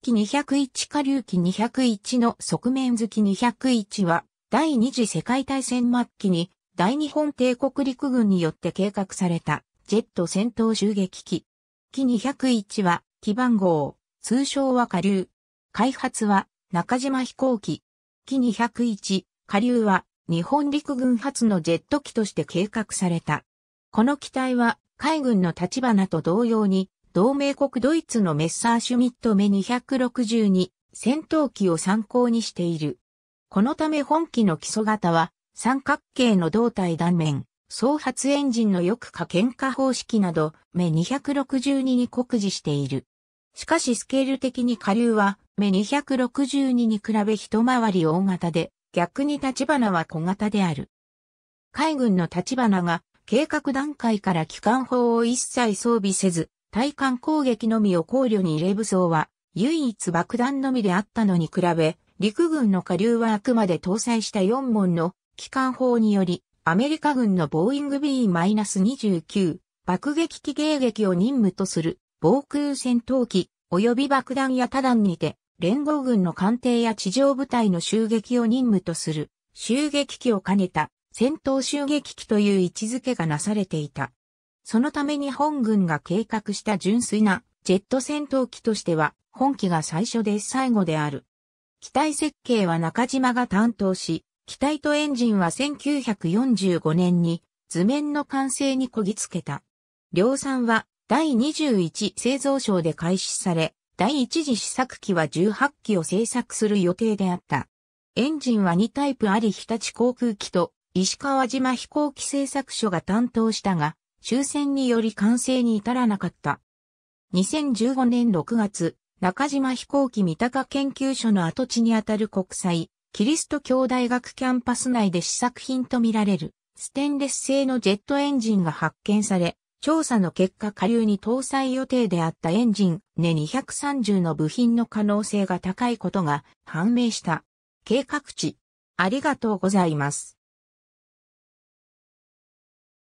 機201下流機201の側面付き201は、第二次世界大戦末期に、大日本帝国陸軍によって計画された、ジェット戦闘襲撃機。機201は、機番号、通称は下流。開発は、中島飛行機。機201、下流は、日本陸軍初のジェット機として計画された。この機体は、海軍の立花と同様に、同盟国ドイツのメッサーシュミット目262戦闘機を参考にしている。このため本機の基礎型は三角形の胴体断面、総発エンジンの翼可見化方式など目262に酷似している。しかしスケール的に下流は目262に比べ一回り大型で逆に立花は小型である。海軍の立花が計画段階から機関砲を一切装備せず、対艦攻撃のみを考慮に入れ武装は、唯一爆弾のみであったのに比べ、陸軍の下流はあくまで搭載した4門の機関砲により、アメリカ軍のボーイング B-29 爆撃機迎撃を任務とする防空戦闘機及び爆弾や多弾にて連合軍の艦艇や地上部隊の襲撃を任務とする襲撃機を兼ねた戦闘襲撃機という位置づけがなされていた。そのために本軍が計画した純粋なジェット戦闘機としては、本機が最初で最後である。機体設計は中島が担当し、機体とエンジンは1945年に図面の完成にこぎつけた。量産は第21製造省で開始され、第一次試作機は18機を製作する予定であった。エンジンは2タイプあり日立航空機と石川島飛行機製作所が担当したが、終戦により完成に至らなかった。2015年6月、中島飛行機三鷹研究所の跡地にあたる国際、キリスト教大学キャンパス内で試作品とみられる、ステンレス製のジェットエンジンが発見され、調査の結果下流に搭載予定であったエンジン、ね230の部品の可能性が高いことが判明した。計画値。ありがとうございます。